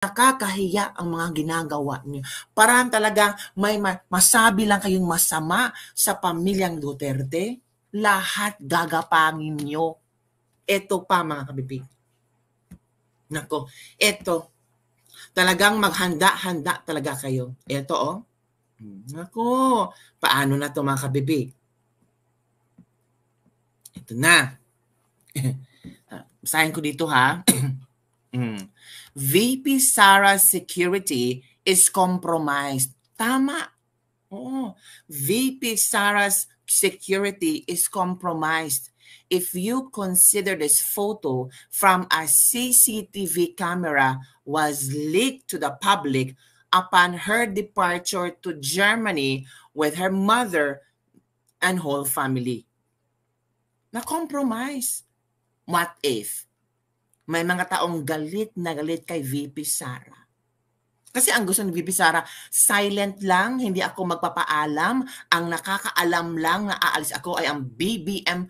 nakakahiya ang mga ginagawa niyo. Parang talagang may masabi lang kayong masama sa pamilyang Duterte, lahat gagapangin niyo. Ito pa mga kabibig. Nako, ito. Talagang maghanda-handa talaga kayo. Ito oh. Nako, paano na to mga kabibig? Ito na. Basahin ko dito ha. mm. VP Sarah's security is compromised. Tama. Oh, VP Sarah's security is compromised. If you consider this photo from a CCTV camera was leaked to the public upon her departure to Germany with her mother and whole family. Na-compromise. What if? May mga taong galit na galit kay VP Sara. Kasi ang gusto ni VP Sara, silent lang, hindi ako magpapaalam. Ang nakakaalam lang na aalis ako ay ang BBM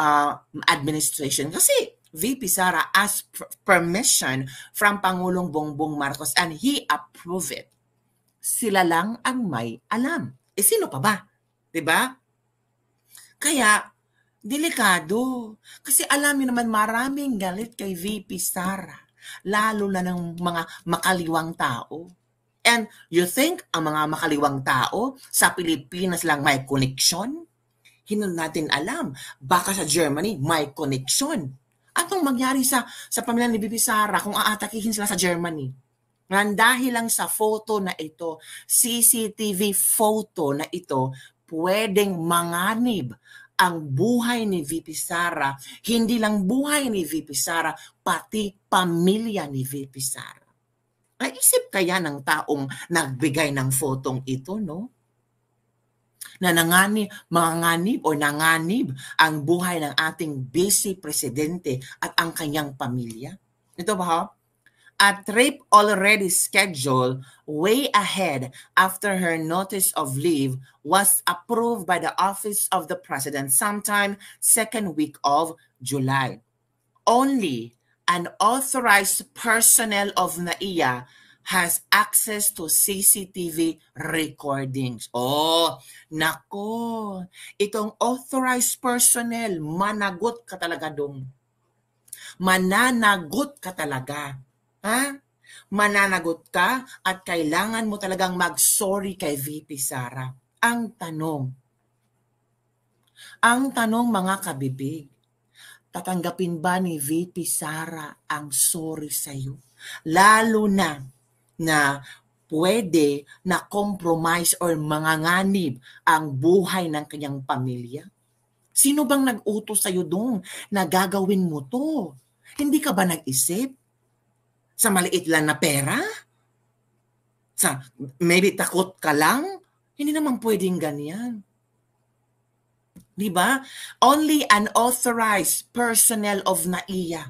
uh, ah, administration. Kasi VP Sara asked permission from Pangulong Bongbong Marcos and he approved it. Sila lang ang may alam. E sino pa ba? 'Di ba? Kaya delikado. Kasi alam niyo naman maraming galit kay VP Sara, lalo na ng mga makaliwang tao. And you think ang mga makaliwang tao sa Pilipinas lang may connection? Hindi natin alam. Baka sa Germany may connection. Anong mangyari sa, sa pamilya ni Bibi Sara kung aatakihin sila sa Germany? Nang dahil lang sa photo na ito, CCTV photo na ito, pwedeng manganib ang buhay ni VP Sara, hindi lang buhay ni VP Sara, pati pamilya ni VP Sara. Naisip kaya ng taong nagbigay ng fotong ito, no? na nangani, manganib o nanganib ang buhay ng ating busy presidente at ang kanyang pamilya. Ito ba ha? a trip already scheduled way ahead after her notice of leave was approved by the office of the president sometime second week of July. Only an authorized personnel of NAIA has access to CCTV recordings. Oh, nako. Itong authorized personnel, managot ka talaga dong. Mananagot ka talaga Ha? Mananagot ka at kailangan mo talagang mag-sorry kay VP Sara. Ang tanong, ang tanong mga kabibig, tatanggapin ba ni VP Sara ang sorry sa iyo? Lalo na na pwede na compromise or manganganib ang buhay ng kanyang pamilya? Sino bang nag-utos sa iyo doon na gagawin mo to? Hindi ka ba nag-isip? Sa maliit lang na pera? Sa maybe takot ka lang? Hindi naman pwedeng ganyan. Di ba? Only an authorized personnel of NAIA.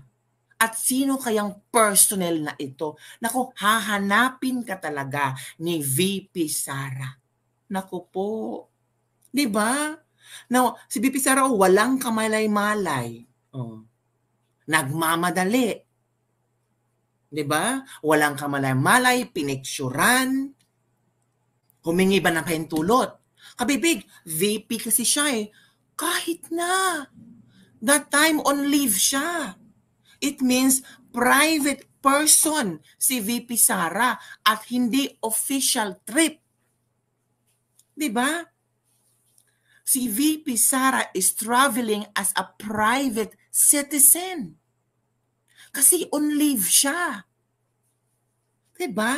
At sino kayang personnel na ito? Naku, hahanapin ka talaga ni VP Sara. Naku po. Di ba? Now, si VP Sara, oh, walang kamalay-malay. Oh. Nagmamadali. 'di ba? Walang kamalay-malay, piniksuran, humingi ba ng tulot? Kabibig, VP kasi siya eh. Kahit na. That time on leave siya. It means private person si VP Sara at hindi official trip. 'Di ba? Si VP Sara is traveling as a private citizen. Kasi on leave siya. Diba?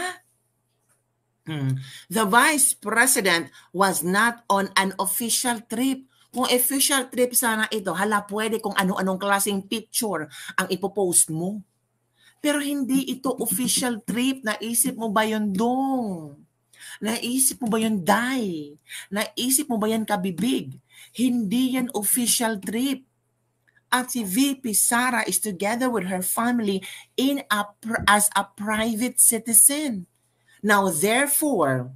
Hmm. The vice president was not on an official trip. Kung official trip sana ito, hala pwede kung ano-anong klaseng picture ang ipopost mo. Pero hindi ito official trip. Naisip mo ba yun dong? Naisip mo ba yun, Day? Naisip mo ba yan, Kabibig? Hindi yan official trip. Auntie VP Sarah is together with her family in a, as a private citizen. Now, therefore,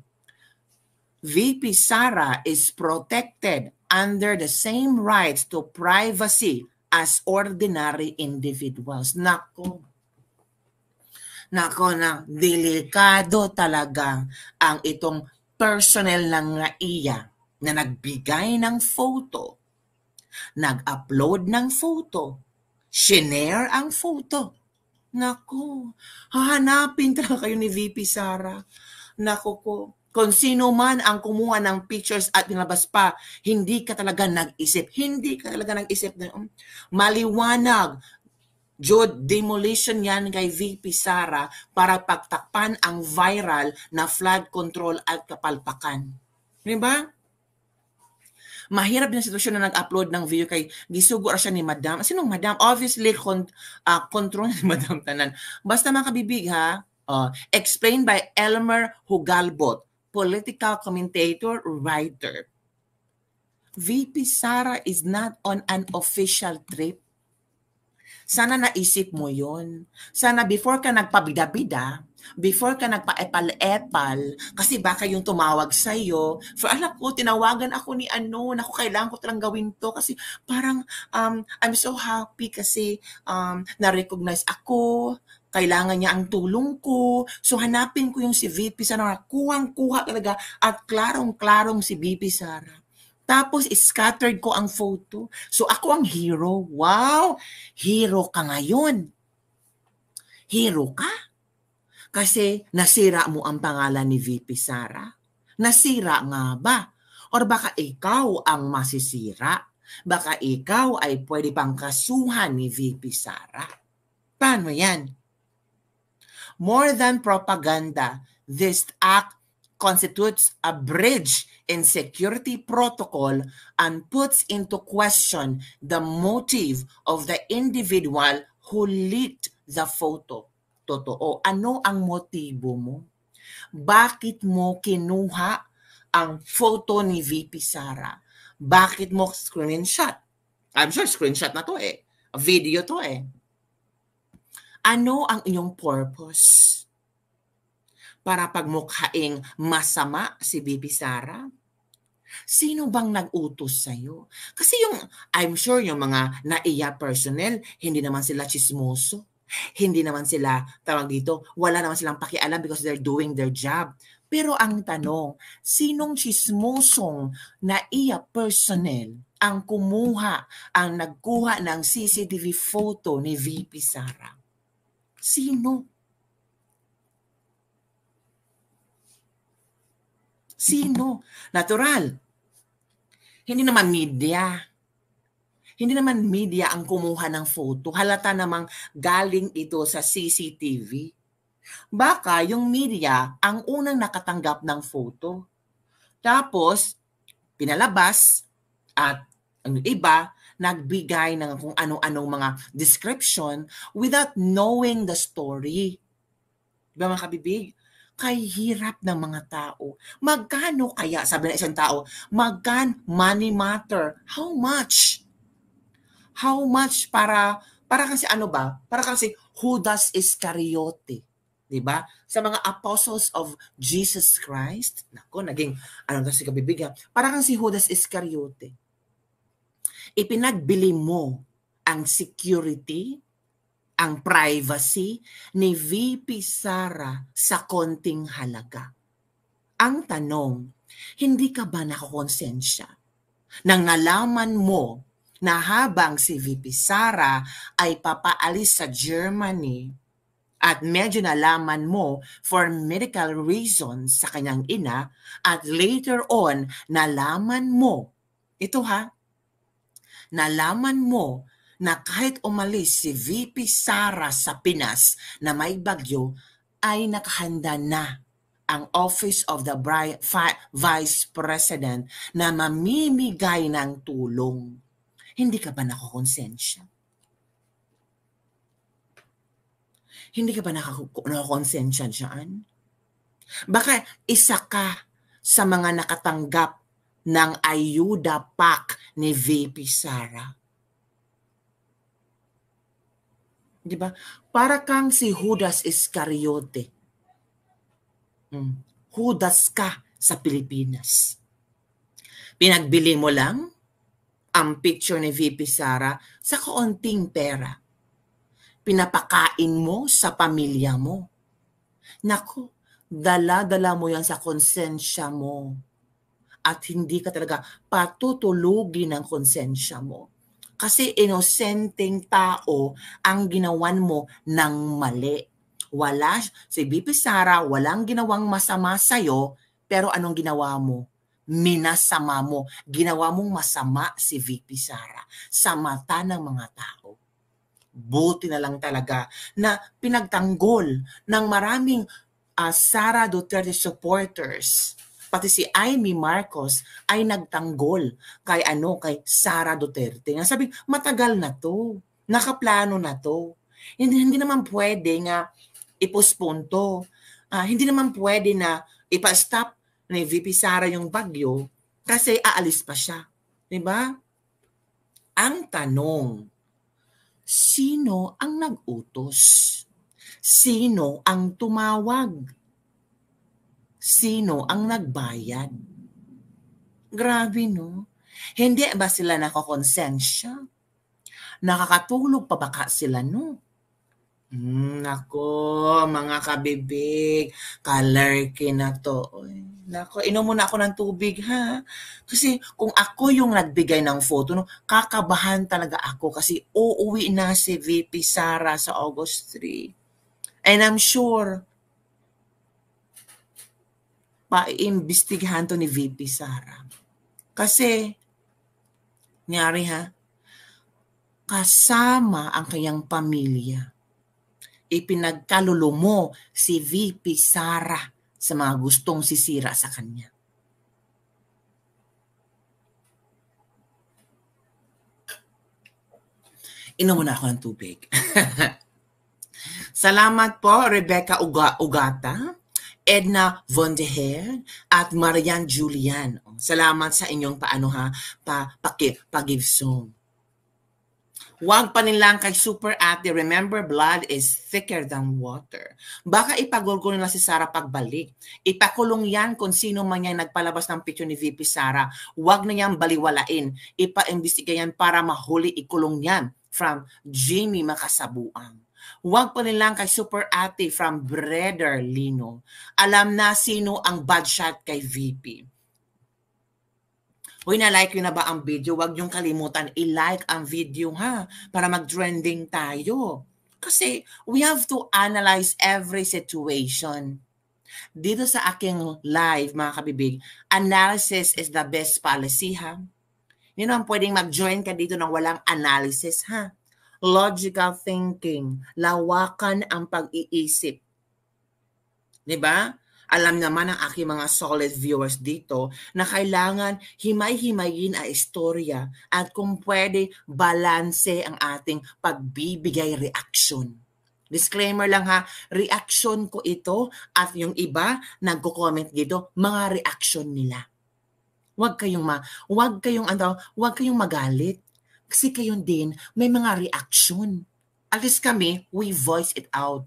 VP Sarah is protected under the same rights to privacy as ordinary individuals. Nako. Nako na, delikado talaga ang itong personal ng na iya na nagbigay ng photo nag-upload ng photo, shinare ang photo. Nako, hahanapin talaga kayo ni VP Sara. Nako ko, kung sino man ang kumuha ng pictures at nilabas pa, hindi ka talaga nag-isip. Hindi ka talaga nag-isip. Hmm, maliwanag, Jod, demolition yan kay VP Sara para pagtakpan ang viral na flood control at kapalpakan. Di ba? mahirap din ang sitwasyon na nag-upload ng video kay gisugo ra siya ni Madam. Sinong Madam? Obviously, con- uh, control ni Madam Tanan. Basta mga kabibig ha, uh, explained by Elmer Hugalbot, political commentator, writer. VP Sara is not on an official trip. Sana naisip mo yon. Sana before ka nagpabida-bida, before ka nagpa-epal-epal, kasi baka yung tumawag sa'yo, for alam ko, tinawagan ako ni ano, naku, kailangan ko talang gawin to, kasi parang, um, I'm so happy kasi um, na-recognize ako, kailangan niya ang tulong ko. So hanapin ko yung si VP Sara. Kuhang-kuha talaga at klarong-klarong si VP Sara. Tapos scattered ko ang photo. So ako ang hero. Wow! Hero ka ngayon. Hero ka? Kasi nasira mo ang pangalan ni VP Sara. Nasira nga ba? Or baka ikaw ang masisira? Baka ikaw ay pwede pang kasuhan ni VP Sara. Paano yan? More than propaganda, this act constitutes a bridge in security protocol and puts into question the motive of the individual who leaked the photo totoo. Ano ang motibo mo? Bakit mo kinuha ang photo ni VP Sara? Bakit mo screenshot? I'm sure screenshot na to eh. Video to eh. Ano ang inyong purpose? Para pagmukhaing masama si Bibi Sara? Sino bang nag-utos sa'yo? Kasi yung, I'm sure yung mga naiya personnel, hindi naman sila chismoso. Hindi naman sila, tawag dito, wala naman silang pakialam because they're doing their job. Pero ang tanong, sinong chismosong na iya personnel ang kumuha, ang nagkuha ng CCTV photo ni VP Sara? Sino? Sino? Natural. Hindi naman media hindi naman media ang kumuha ng photo. Halata namang galing ito sa CCTV. Baka yung media ang unang nakatanggap ng photo. Tapos, pinalabas at ang iba nagbigay ng kung ano-anong mga description without knowing the story. Diba mga kabibig? hirap ng mga tao. Magkano kaya, sabi ng isang tao, magkan money matter? How much? how much para, para kasi ano ba? Para kasi Judas Iscariote. 'di ba? Sa mga apostles of Jesus Christ, nako, naging, ano kasi kabibigyan, para kang si Judas Iscariote. Ipinagbili mo ang security, ang privacy ni VP Sara sa konting halaga. Ang tanong, hindi ka ba nakakonsensya nang nalaman mo na habang si VP Sara ay papaalis sa Germany at medyo nalaman mo for medical reasons sa kanyang ina at later on nalaman mo, ito ha, nalaman mo na kahit umalis si VP Sara sa Pinas na may bagyo, ay nakahanda na ang Office of the Vice President na mamimigay ng tulong hindi ka ba nakakonsensya? Hindi ka ba nakakonsensya dyan? Baka isa ka sa mga nakatanggap ng ayuda pack ni VP Sara. Di ba? Para kang si Judas Iscariote. Hmm. Judas ka sa Pilipinas. Pinagbili mo lang ang picture ni VP Sara sa kaunting pera. Pinapakain mo sa pamilya mo. Nako, dala-dala mo yan sa konsensya mo. At hindi ka talaga patutulugin ng konsensya mo. Kasi inosenteng tao ang ginawan mo ng mali. Wala, si BP Sara, walang ginawang masama sa'yo, pero anong ginawa mo? minasama mo, ginawa mong masama si VP Sara sa mata ng mga tao. Buti na lang talaga na pinagtanggol ng maraming uh, Sara Duterte supporters pati si Amy Marcos ay nagtanggol kay ano kay Sara Duterte. Nga sabi, matagal na 'to. Nakaplano na 'to. Hindi, hindi naman pwede nga ipostpone to. Uh, ah, hindi naman pwede na ipa-stop ni VP Sara yung bagyo kasi aalis pa siya. Di ba? Ang tanong, sino ang nag-utos? Sino ang tumawag? Sino ang nagbayad? Grabe no? Hindi ba sila nakakonsensya? Nakakatulog pa baka sila no? Mm, ako, mga kabibig, kalerki na to. Oy. Nako, inom muna ako ng tubig ha. Kasi kung ako yung nagbigay ng photo, no, kakabahan talaga ako kasi uuwi na si VP Sara sa August 3. And I'm sure paiimbestigahan to ni VP Sara. Kasi, nangyari ha, kasama ang kanyang pamilya. Ipinagkalulo mo si VP Sara sa mga gustong sisira sa kanya. Inom muna ako ng tubig. Salamat po, Rebecca Uga Ugata, Edna Von de Heer, at Marian Julian. Salamat sa inyong paano ha, pa, paki, pag-give song. Huwag pa nilang kay super ate. Remember, blood is thicker than water. Baka ipagulgol na si Sara pagbalik. Ipakulong yan kung sino man yan nagpalabas ng picture ni VP Sara. Huwag na niyang baliwalain. Ipa-imbestiga yan para mahuli ikulong yan from Jimmy Makasabuang. Huwag pa nilang kay Super Ate from Brother Lino. Alam na sino ang bad shot kay VP. Uy, na-like yun na ba ang video? Huwag niyong kalimutan, i-like ang video ha, para mag-trending tayo. Kasi we have to analyze every situation. Dito sa aking live, mga kabibig, analysis is the best policy ha. Hindi naman pwedeng mag-join ka dito ng walang analysis ha. Logical thinking, lawakan ang pag-iisip. 'Di ba? Alam naman ang aking mga solid viewers dito na kailangan himay-himayin ang istorya at kung pwede, balanse ang ating pagbibigay reaction. Disclaimer lang ha, reaction ko ito at yung iba nagko-comment dito, mga reaction nila. Huwag kayong ma, huwag kayong ano, huwag kayong magalit kasi kayo din may mga reaction. At least kami, we voice it out.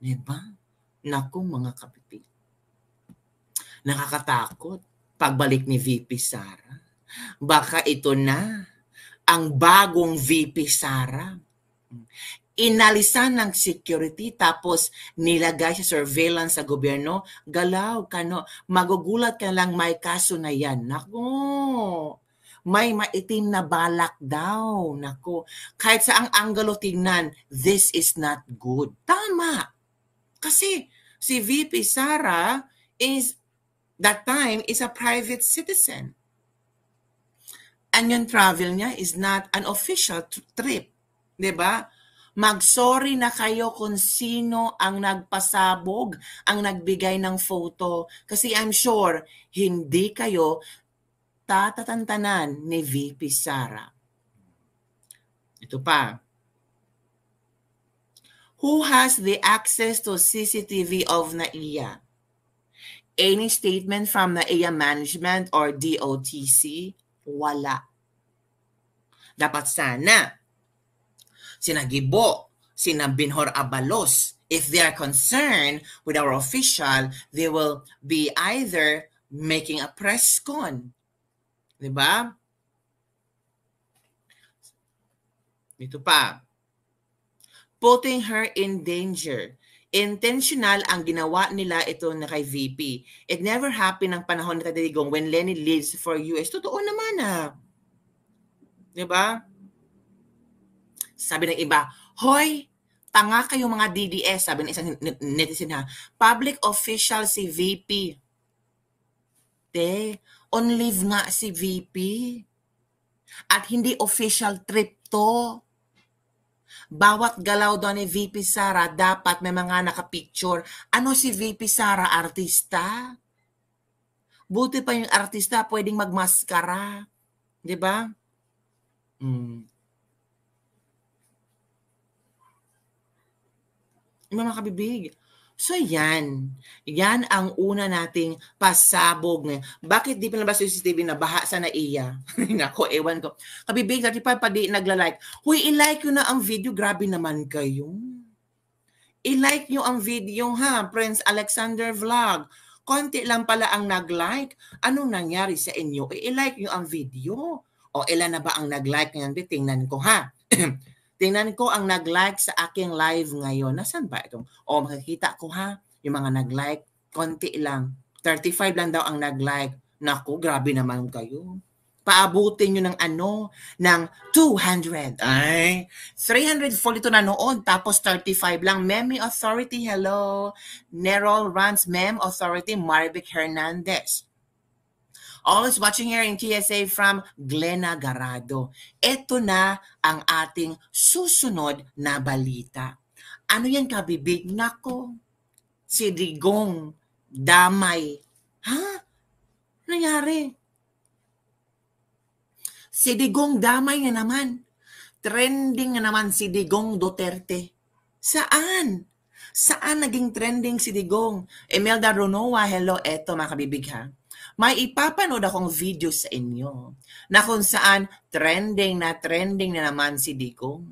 Diba? Naku mga kapitid. Nakakatakot. Pagbalik ni VP Sara. Baka ito na ang bagong VP Sara. Inalisan ng security tapos nilagay sa surveillance sa gobyerno. Galaw ka no. Magugulat ka lang may kaso na yan. Nako may maitim na balak daw. Nako, kahit sa ang angulo tingnan, this is not good. Tama. Kasi si VP Sara is that time is a private citizen. And yung travel niya is not an official trip. ba? Diba? Magsorry na kayo kung sino ang nagpasabog, ang nagbigay ng photo. Kasi I'm sure, hindi kayo tatatantanan ni VP Sara. Ito pa. Who has the access to CCTV of NAIA? any statement from the AM management or DOTC, wala. Dapat sana, sinagibo, sinabinhor abalos, if they are concerned with our official, they will be either making a press con. Diba? Ito pa. Putting her in danger intentional ang ginawa nila ito na kay VP. It never happened ang panahon ni Tadigong when Lenny leaves for US. Totoo naman ah. Di ba? Sabi ng iba, Hoy, tanga kayo mga DDS, sabi ng isang netizen ha. Public official si VP. Te, on leave nga si VP. At hindi official trip to bawat galaw daw ni VP Sara dapat may mga nakapicture. Ano si VP Sara? Artista? Buti pa yung artista, pwedeng magmaskara. Di ba? Mm. Mga kabibig, So yan, yan ang una nating pasabog. Ngayon. Bakit di pinabas yung CCTV na baha sa na iya? Nako, ewan ko. Kabibig, 35 pa pa di nagla-like. Huy, ilike ko na ang video. Grabe naman kayo. I-like nyo ang video ha, Prince Alexander Vlog. Konti lang pala ang nag-like. Anong nangyari sa inyo? I-like nyo ang video. O ilan na ba ang nag-like ngayon? Tingnan ko ha. Tingnan ko ang nag-like sa aking live ngayon. Nasaan ba itong? O, makikita ko ha, yung mga nag-like, konti lang. 35 lang daw ang nag-like. Naku, grabe naman kayo. Paabutin nyo ng ano, ng 200. Ay, 342 na noon, tapos 35 lang. Meme Authority, hello. Nerol Runs, Mem Authority, Marvic Hernandez. Always watching here in TSA from Glenna Garado. Ito na ang ating susunod na balita. Ano yan kabibig? Nako, si Digong damay. Ha? Ano nangyari? Si Digong damay na naman. Trending na naman si Digong Duterte. Saan? Saan naging trending si Digong? Emelda Ronoa, hello, eto mga kabibig ha may ipapanood akong video sa inyo na kung saan trending na trending na naman si Digong.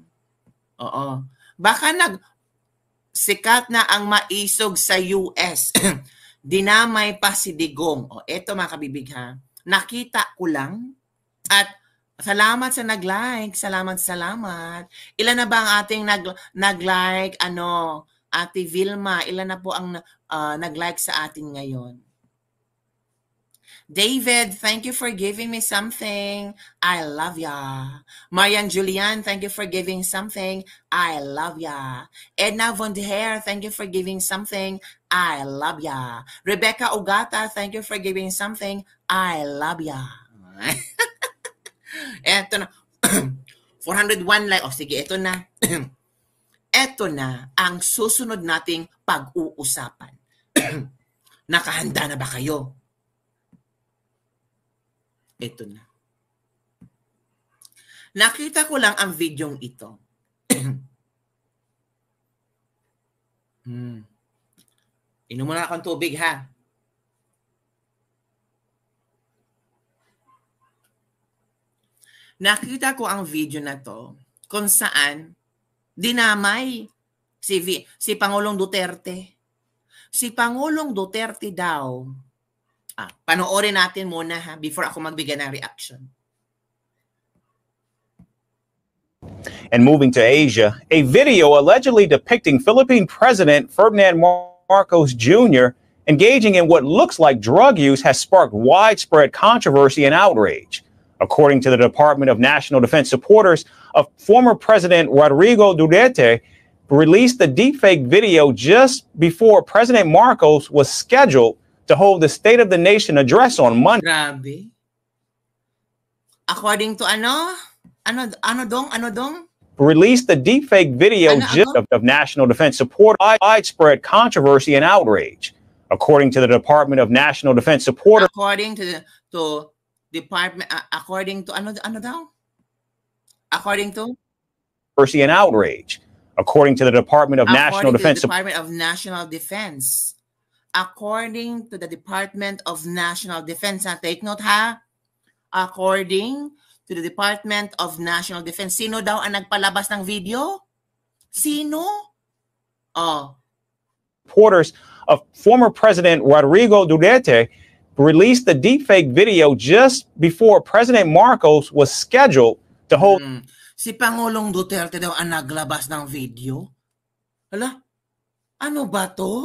Oo. Baka nag sikat na ang maisog sa US. Dinamay pa si Digong. O, eto mga kabibig ha. Nakita ko lang at Salamat sa nag-like. Salamat, salamat. Ilan na ba ang ating nag, nag-like? Ano, Ate Vilma, ilan na po ang uh, nag-like sa atin ngayon? David, thank you for giving me something. I love ya. Marian Julian, thank you for giving something. I love ya. Edna Von der thank you for giving something. I love ya. Rebecca Ogata, thank you for giving something. I love ya. Right. eto na. 401 like. O oh, sige, eto na. eto na ang susunod nating pag-uusapan. Nakahanda na ba kayo? Ito na. Nakita ko lang ang videong ito. hmm. Inom mo na akong tubig ha. Nakita ko ang video na to kung saan dinamay si, si Pangulong Duterte. Si Pangulong Duterte daw Ah, panoorin natin muna ha before ako magbigay ng reaction. And moving to Asia, a video allegedly depicting Philippine President Ferdinand Marcos Jr. engaging in what looks like drug use has sparked widespread controversy and outrage. According to the Department of National Defense, supporters of former President Rodrigo Duterte released the deepfake video just before President Marcos was scheduled to hold the State of the Nation address on Monday. Grabe. According to ano? Ano, ano dong? Ano dong? Released the deepfake video ano, of, of national defense support widespread controversy and outrage. According to the Department of National Defense Support. According to the to Department, uh, according to ano, ano daw? According to? Controversy and outrage. According to the Department of according National Defense. Department of National Defense according to the Department of National Defense. Ha, take note ha. According to the Department of National Defense. Sino daw ang nagpalabas ng video? Sino? Oh. Reporters of former President Rodrigo Duterte released the deepfake video just before President Marcos was scheduled to hold... Mm. Si Pangulong Duterte daw ang naglabas ng video? Hala? Ano ba to?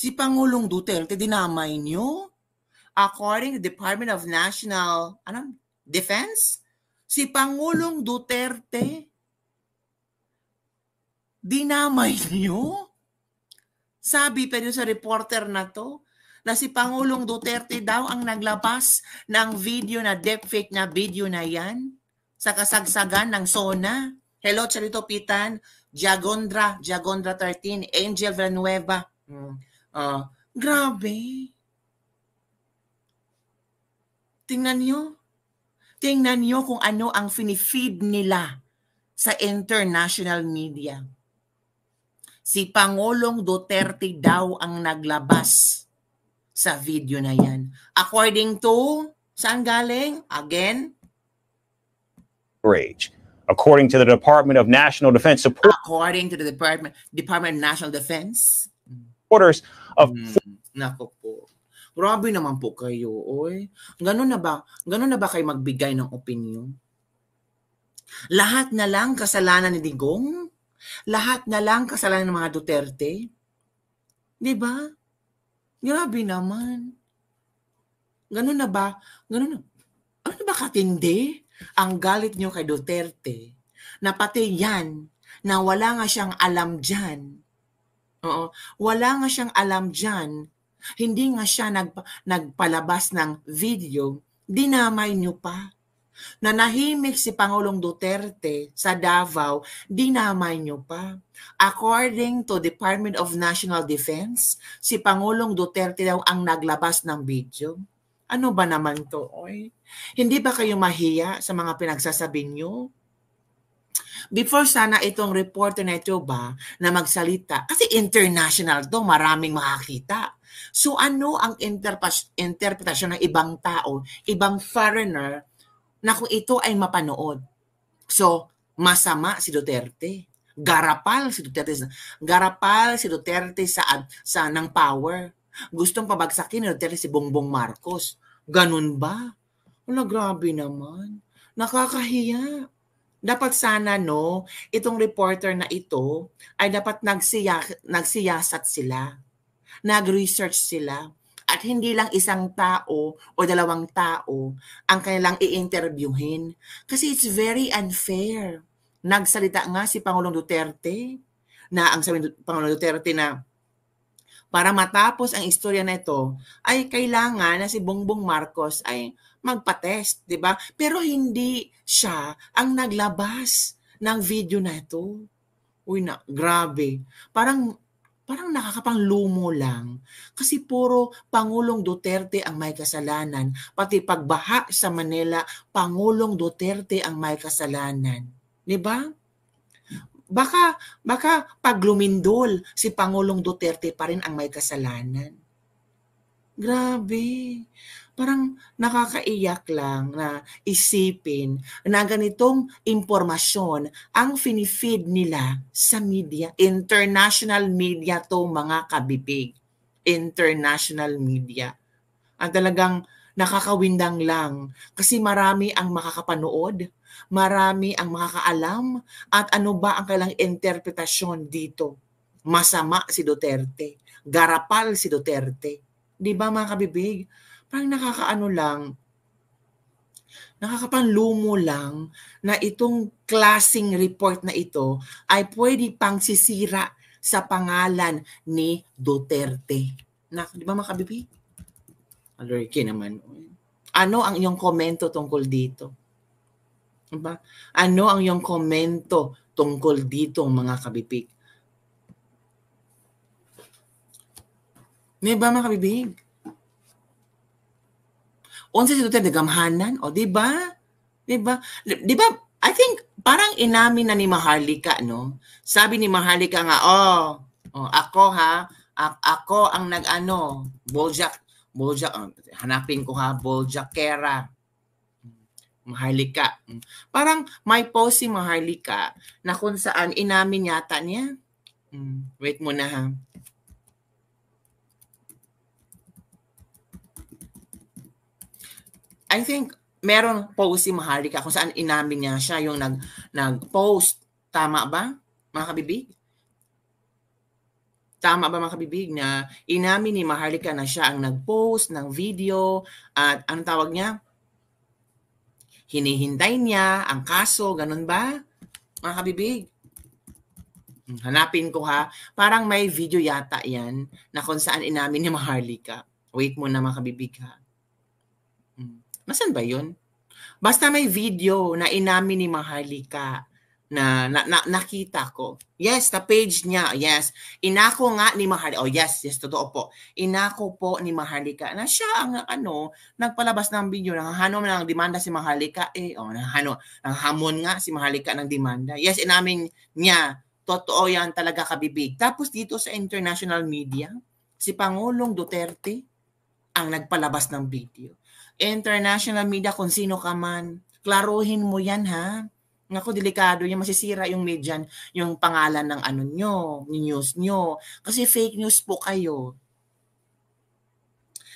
Si Pangulong Duterte dinamay niyo? According to Department of National ano, Defense, si Pangulong Duterte dinamay niyo? Sabi pa rin sa reporter na to, na si Pangulong Duterte daw ang naglabas ng video na deepfake na video na yan sa kasagsagan ng SONA. Hello, Charito Pitan, Jagondra, Jagondra 13, Angel Villanueva. Hmm. Uh, grabe. Tingnan nyo. Tingnan nyo kung ano ang finifeed nila sa international media. Si Pangulong Duterte daw ang naglabas sa video na yan. According to, saan galing? Again? Rage. According to the Department of National Defense Support. According to the Department, Department of National Defense quarters of mm, nako po. Grabe naman po kayo, oy. Ganun na ba? Ganun na ba kayo magbigay ng opinion? Lahat na lang kasalanan ni Digong? Lahat na lang kasalanan ng mga Duterte? 'Di ba? Grabe naman. Ganun na ba? Ganun na. Ano na ba katindi? Ang galit niyo kay Duterte na pati yan na wala nga siyang alam dyan Oo. Wala nga siyang alam dyan. Hindi nga siya nag, nagpalabas ng video. Dinamay niyo pa. Na nahimik si Pangulong Duterte sa Davao, dinamay niyo pa. According to Department of National Defense, si Pangulong Duterte daw ang naglabas ng video. Ano ba naman to, oy? Hindi ba kayo mahiya sa mga pinagsasabi niyo? before sana itong reporter na ito ba na magsalita, kasi international to, maraming makakita. So ano ang interp- interpretasyon ng ibang tao, ibang foreigner, na kung ito ay mapanood? So, masama si Duterte. Garapal si Duterte. Garapal si Duterte sa, ah, sa ng power. Gustong pabagsakin ni Duterte si Bongbong Marcos. Ganun ba? Wala, grabe naman. Nakakahiya dapat sana no, itong reporter na ito ay dapat nagsiya, nagsiyasat sila, nag-research sila, at hindi lang isang tao o dalawang tao ang kanilang i-interviewin. Kasi it's very unfair. Nagsalita nga si Pangulong Duterte na ang sabi Pangulong Duterte na para matapos ang istorya na ito ay kailangan na si Bongbong Marcos ay magpa-test, 'di ba? Pero hindi siya ang naglabas ng video na ito. Uy na, grabe. Parang parang nakakapanglumo lang kasi puro Pangulong Duterte ang may kasalanan. Pati pagbaha sa Manila, Pangulong Duterte ang may kasalanan. 'Di ba? Baka baka pag si Pangulong Duterte pa rin ang may kasalanan. Grabe parang nakakaiyak lang na isipin na ganitong impormasyon ang finifeed nila sa media. International media to mga kabibig. International media. Ang talagang nakakawindang lang kasi marami ang makakapanood, marami ang makakaalam at ano ba ang kailang interpretasyon dito. Masama si Duterte, garapal si Duterte. 'Di ba mga kabibig? parang nakakaano lang, nakakapanlumo lang na itong klasing report na ito ay pwede pang sisira sa pangalan ni Duterte. Na, di ba mga kabibi? Alurke naman. Ano ang iyong komento tungkol dito? Diba? Ano ang iyong komento tungkol dito mga kabibig? Di ba mga kabibig? Unsa si Duterte gamhanan? O di ba? Di ba? Di ba? I think parang inamin na ni Maharlika no. Sabi ni Maharlika nga, oh, oh ako ha, A- ako ang nagano ano Boljak, Boljak, oh, hanapin ko ha, Boljakera. Maharlika. Parang may post si Maharlika na kung saan inamin yata niya. Hmm, wait mo na ha. I think meron post si Maharlika kung saan inamin niya siya yung nag, nag-post. Tama ba, mga kabibig? Tama ba mga kabibig na inamin ni Maharlika na siya ang nag-post ng video at anong tawag niya? Hinihintay niya ang kaso, ganun ba? Mga kabibig? Hanapin ko ha. Parang may video yata yan na kung saan inamin ni Maharlika. Wait muna mga kabibig ha. Masan ba yun? Basta may video na inamin ni Maharlika na, na, na nakita ko. Yes, the page niya. Yes. Inako nga ni Maharlika. Oh, yes, yes, totoo po. Inako po ni Maharlika na siya ang ano, nagpalabas ng video, nanghanom na ng demanda si Maharlika. Eh, oh, nanghanom, nanghamon nga si Maharlika ng demanda. Yes, inamin niya. Totoo yan talaga kabibig. Tapos dito sa international media, si Pangulong Duterte, ang nagpalabas ng video. International media, kung sino ka man, klaruhin mo yan ha. Nako, delikado yan. Masisira yung media, yung pangalan ng ano nyo, yung news nyo. Kasi fake news po kayo.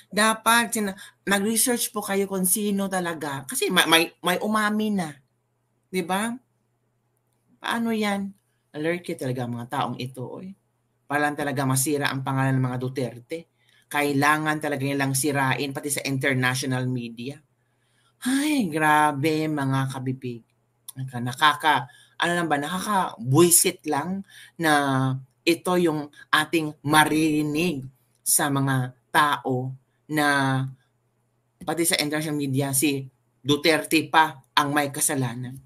Dapat, sin- mag-research po kayo kung sino talaga. Kasi may, may, may umami na. ba? Diba? Paano yan? Alert talaga mga taong ito. Oy. Parang talaga masira ang pangalan ng mga Duterte kailangan talaga nilang sirain pati sa international media. Ay, grabe mga kabibig. Nakaka, ano lang ba, nakaka-buisit lang na ito yung ating maririnig sa mga tao na pati sa international media si Duterte pa ang may kasalanan.